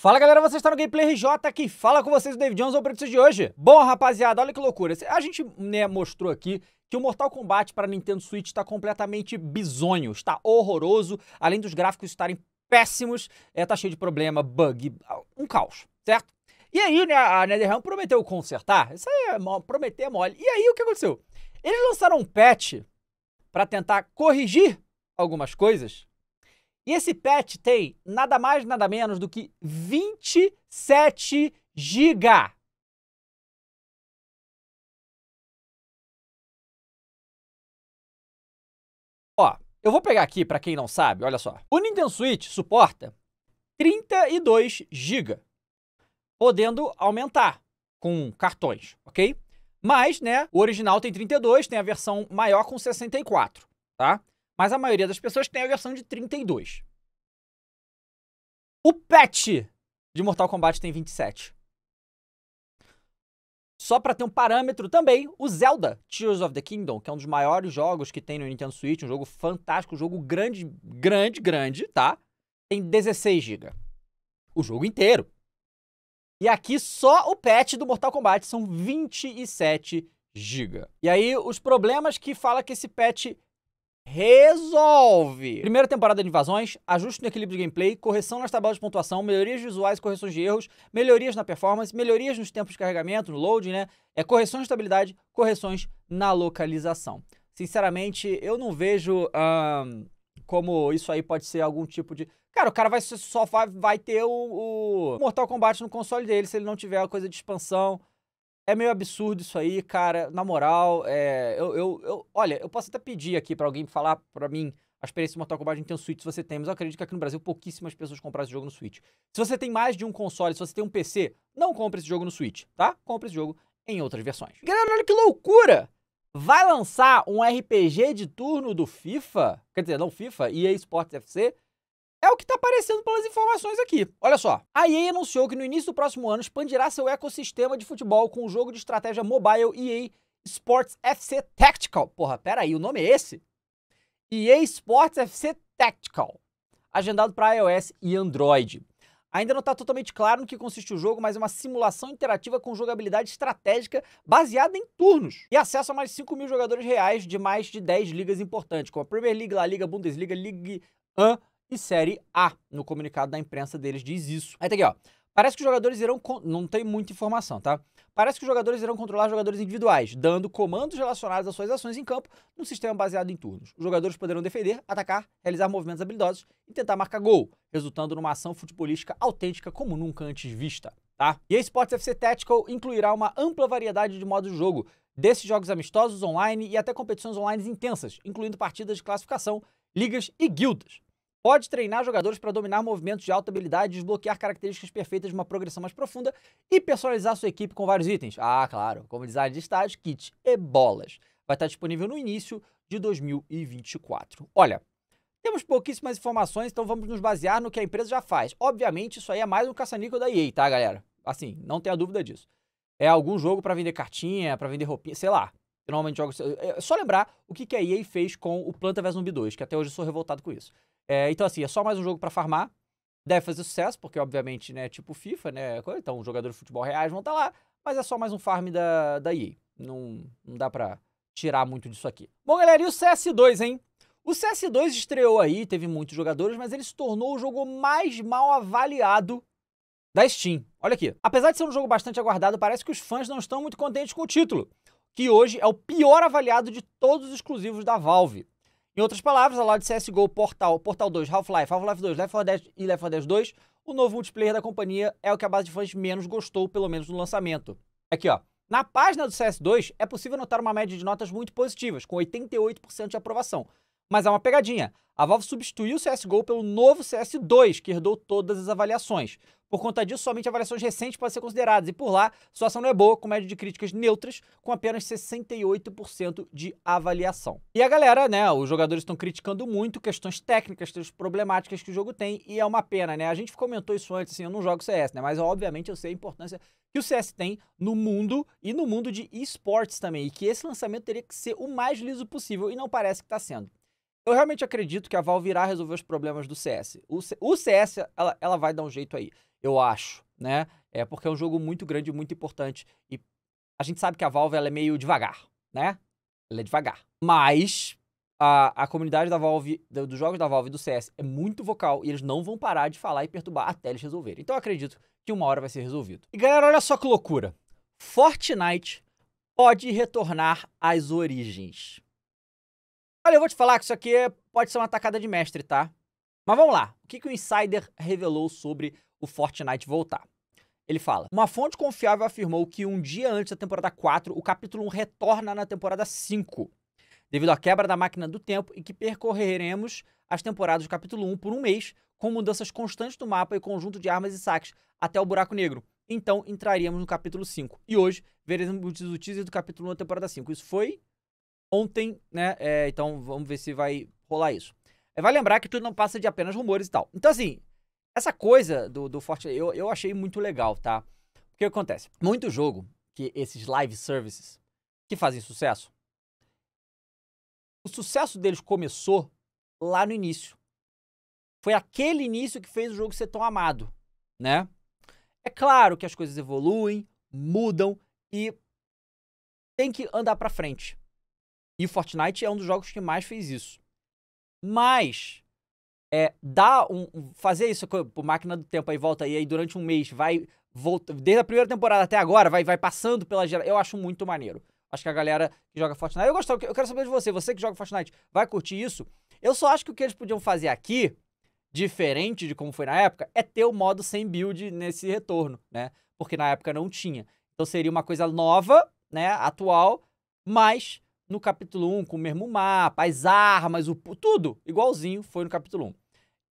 Fala galera, vocês estão no Gameplay RJ aqui, fala com vocês o David Jones, o preço de hoje. Bom rapaziada, olha que loucura, a gente né, mostrou aqui que o Mortal Kombat para Nintendo Switch está completamente bizonho, está horroroso, além dos gráficos estarem péssimos, é, tá cheio de problema, bug, um caos, certo? E aí né, a NetherRealm prometeu consertar, isso aí é prometer é mole, e aí o que aconteceu? Eles lançaram um patch para tentar corrigir algumas coisas e esse patch tem nada mais, nada menos do que 27 GB. Ó, eu vou pegar aqui para quem não sabe, olha só. O Nintendo Switch suporta 32 GB, podendo aumentar com cartões, ok? Mas, né, o original tem 32, tem a versão maior com 64, tá? Mas a maioria das pessoas tem a versão de 32. O patch de Mortal Kombat tem 27. Só para ter um parâmetro também, o Zelda Tears of the Kingdom, que é um dos maiores jogos que tem no Nintendo Switch, um jogo fantástico, um jogo grande, grande, grande, tá? Tem 16 GB. O jogo inteiro. E aqui só o patch do Mortal Kombat são 27 GB. E aí os problemas que fala que esse patch resolve. Primeira temporada de invasões, ajuste no equilíbrio de gameplay, correção nas tabelas de pontuação, melhorias visuais, correções de erros, melhorias na performance, melhorias nos tempos de carregamento, no loading, né? É correções de estabilidade, correções na localização. Sinceramente, eu não vejo um, como isso aí pode ser algum tipo de. Cara, o cara vai só vai, vai ter o, o Mortal Kombat no console dele se ele não tiver a coisa de expansão. É meio absurdo isso aí, cara. Na moral, é, eu, eu, eu, Olha, eu posso até pedir aqui para alguém falar para mim a experiência de Mortal Kombat um Switch se você tem, mas eu acredito que aqui no Brasil pouquíssimas pessoas compraram esse jogo no Switch. Se você tem mais de um console, se você tem um PC, não compre esse jogo no Switch, tá? Compre esse jogo em outras versões. Galera, olha que loucura! Vai lançar um RPG de turno do FIFA? Quer dizer, não FIFA, EA Sports FC? É o que está aparecendo pelas informações aqui. Olha só, a EA anunciou que no início do próximo ano expandirá seu ecossistema de futebol com o jogo de estratégia mobile EA Sports FC Tactical. Porra, peraí, o nome é esse? EA Sports FC Tactical, agendado para iOS e Android. Ainda não está totalmente claro no que consiste o jogo, mas é uma simulação interativa com jogabilidade estratégica baseada em turnos e acesso a mais de 5 mil jogadores reais de mais de 10 ligas importantes, como a Premier League, La Liga, Bundesliga, Ligue 1, e Série A. No comunicado da imprensa deles diz isso. Aí tá aqui, ó. Parece que os jogadores irão. Não tem muita informação, tá? Parece que os jogadores irão controlar jogadores individuais, dando comandos relacionados às suas ações em campo num sistema baseado em turnos. Os jogadores poderão defender, atacar, realizar movimentos habilidosos e tentar marcar gol, resultando numa ação futebolística autêntica como nunca antes vista, tá? E a Sports FC Tactical incluirá uma ampla variedade de modos de jogo, desses jogos amistosos online e até competições online intensas, incluindo partidas de classificação, ligas e guildas. Pode treinar jogadores para dominar movimentos de alta habilidade, desbloquear características perfeitas de uma progressão mais profunda e personalizar sua equipe com vários itens. Ah, claro, como design de estágio, kit e bolas. Vai estar disponível no início de 2024. Olha, temos pouquíssimas informações, então vamos nos basear no que a empresa já faz. Obviamente, isso aí é mais um caça-níquel da EA, tá, galera? Assim, não tenha dúvida disso. É algum jogo para vender cartinha, para vender roupinha, sei lá. Normalmente jogos. É, é só lembrar o que a EA fez com o Planta vs Zumbi 2, que até hoje eu sou revoltado com isso. É, então, assim, é só mais um jogo para farmar. Deve fazer sucesso, porque, obviamente, né, tipo FIFA, né? Então, os jogadores de futebol reais vão estar tá lá, mas é só mais um farm da, da EA. Não, não dá pra tirar muito disso aqui. Bom, galera, e o CS2, hein? O CS2 estreou aí, teve muitos jogadores, mas ele se tornou o jogo mais mal avaliado da Steam. Olha aqui. Apesar de ser um jogo bastante aguardado, parece que os fãs não estão muito contentes com o título, que hoje é o pior avaliado de todos os exclusivos da Valve. Em outras palavras, a loja de CSGO, Portal, Portal 2, Half-Life, Half-Life 2, Left 4 Dead e Left 4 Dead 2, o novo multiplayer da companhia é o que a base de fãs menos gostou, pelo menos no lançamento. Aqui, ó. Na página do CS2, é possível notar uma média de notas muito positivas, com 88% de aprovação. Mas há uma pegadinha. A Valve substituiu o CSGO pelo novo CS2, que herdou todas as avaliações. Por conta disso, somente avaliações recentes podem ser consideradas, e por lá, sua ação não é boa, com média de críticas neutras, com apenas 68% de avaliação. E a galera, né, os jogadores estão criticando muito questões técnicas, questões problemáticas que o jogo tem, e é uma pena, né? A gente comentou isso antes, assim, eu não jogo CS, né? Mas obviamente eu sei a importância que o CS tem no mundo e no mundo de esportes também, e que esse lançamento teria que ser o mais liso possível, e não parece que está sendo eu realmente acredito que a Valve irá resolver os problemas do CS. O, C, o CS, ela, ela vai dar um jeito aí, eu acho, né? É porque é um jogo muito grande, muito importante. E a gente sabe que a Valve ela é meio devagar, né? Ela é devagar. Mas a, a comunidade da Valve, do, dos jogos da Valve e do CS é muito vocal e eles não vão parar de falar e perturbar até eles resolverem. Então eu acredito que uma hora vai ser resolvido. E galera, olha só que loucura. Fortnite pode retornar às origens. Olha, eu vou te falar que isso aqui é, pode ser uma tacada de mestre, tá? Mas vamos lá. O que, que o Insider revelou sobre o Fortnite voltar? Ele fala: Uma fonte confiável afirmou que um dia antes da temporada 4, o capítulo 1 retorna na temporada 5, devido à quebra da máquina do tempo e que percorreremos as temporadas do capítulo 1 por um mês, com mudanças constantes do mapa e conjunto de armas e saques até o buraco negro. Então entraríamos no capítulo 5. E hoje veremos o teaser do capítulo 1 da temporada 5. Isso foi ontem, né? É, então vamos ver se vai rolar isso. É, vai lembrar que tudo não passa de apenas rumores e tal. Então, assim, essa coisa do, do Fortnite, eu, eu achei muito legal, tá? O que acontece? Muito jogo que esses live services que fazem sucesso, o sucesso deles começou lá no início. Foi aquele início que fez o jogo ser tão amado, né? É claro que as coisas evoluem, mudam e tem que andar para frente. E Fortnite é um dos jogos que mais fez isso. Mas é, dá um, fazer isso por máquina do tempo aí volta aí, aí durante um mês vai volta desde a primeira temporada até agora vai vai passando pela geração. Eu acho muito maneiro. Acho que a galera que joga Fortnite, eu gosto, eu quero saber de você, você que joga Fortnite, vai curtir isso? Eu só acho que o que eles podiam fazer aqui, diferente de como foi na época, é ter o modo sem build nesse retorno, né? Porque na época não tinha. Então seria uma coisa nova, né, atual, mas no capítulo 1, com o mesmo mapa, as armas, o, tudo igualzinho foi no capítulo 1.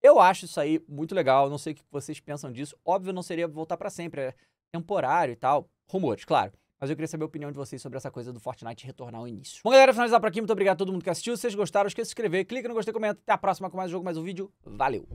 Eu acho isso aí muito legal, não sei o que vocês pensam disso. Óbvio, não seria voltar para sempre, é temporário e tal. Rumores, claro. Mas eu queria saber a opinião de vocês sobre essa coisa do Fortnite retornar ao início. Bom, galera, finalizar por aqui. Muito obrigado a todo mundo que assistiu. Se vocês gostaram, esqueça de se inscrever, clica no gostei, comenta. Até a próxima com mais um jogo, mais um vídeo. Valeu!